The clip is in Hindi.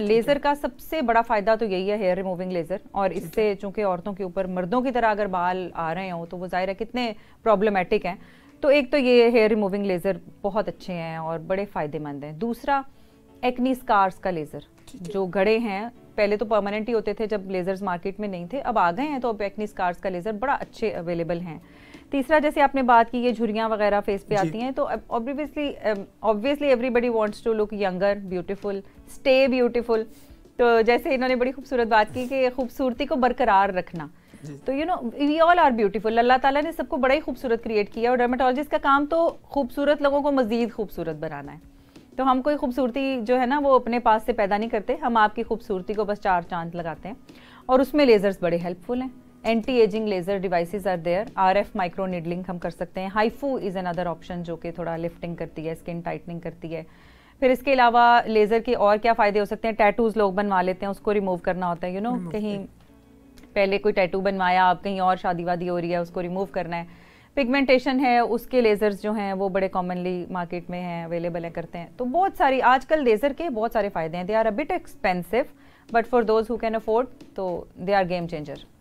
लेजर का सबसे बड़ा फायदा तो यही है हेयर रिमूविंग लेजर और इससे चूंकि औरतों के ऊपर मर्दों की तरह अगर बाल आ रहे हो तो वो जाहिर है कितने प्रॉब्लमेटिक हैं तो एक तो ये हेयर रिमूविंग लेजर बहुत अच्छे हैं और बड़े फायदेमंद हैं दूसरा एक्नी स्कार्स का लेजर जो घड़े हैं पहले तो परमानेंट ही होते थे जब लेजर्स मार्केट में नहीं थे अब आ गए हैं तो अब एक्नी स्कार्स का लेजर बड़ा अच्छे अवेलेबल हैं तीसरा जैसे आपने बात की ये झुरियाँ वगैरह फेस पे आती हैं तो obviously obviously everybody wants to look younger beautiful stay beautiful तो जैसे इन्होंने बड़ी खूबसूरत बात की कि खूबसूरती को बरकरार रखना तो you know we all are beautiful अल्लाह ताला ने सबको बड़ा ही खूबसूरत क्रिएट किया और डर्माटोलॉजिस्ट का काम तो खूबसूरत लोगों को मजीद खूबसूरत बनाना है तो हम कोई खूबसूरती जो है ना वो अपने पास से पैदा नहीं करते हम आपकी खूबसूरती को बस चार चांद लगाते हैं और उसमें लेज़र्स बड़े हेल्पफुल हैं anti ageing laser devices are there R F micro needling हम कर सकते हैं हाइफू इज़ अनदर ऑप्शन जो कि थोड़ा लिफ्टिंग करती है स्किन टाइटनिंग करती है फिर इसके अलावा लेज़र के और क्या फ़ायदे हो सकते हैं टैटूज़ लोग बनवा लेते हैं उसको रिमूव करना होता है यू you नो know, कहीं पहले कोई टैटू बनवाया आप कहीं और शादी वादी हो रही है उसको रिमूव करना है पिगमेंटेशन है उसके लेज़र्स जो हैं वो बड़े कॉमनली मार्केट में हैं अवेलेबल है करते हैं तो बहुत सारी आजकल लेज़र के बहुत सारे फ़ायदे हैं they are a bit expensive but for those who can afford तो दे आर गेम चेंजर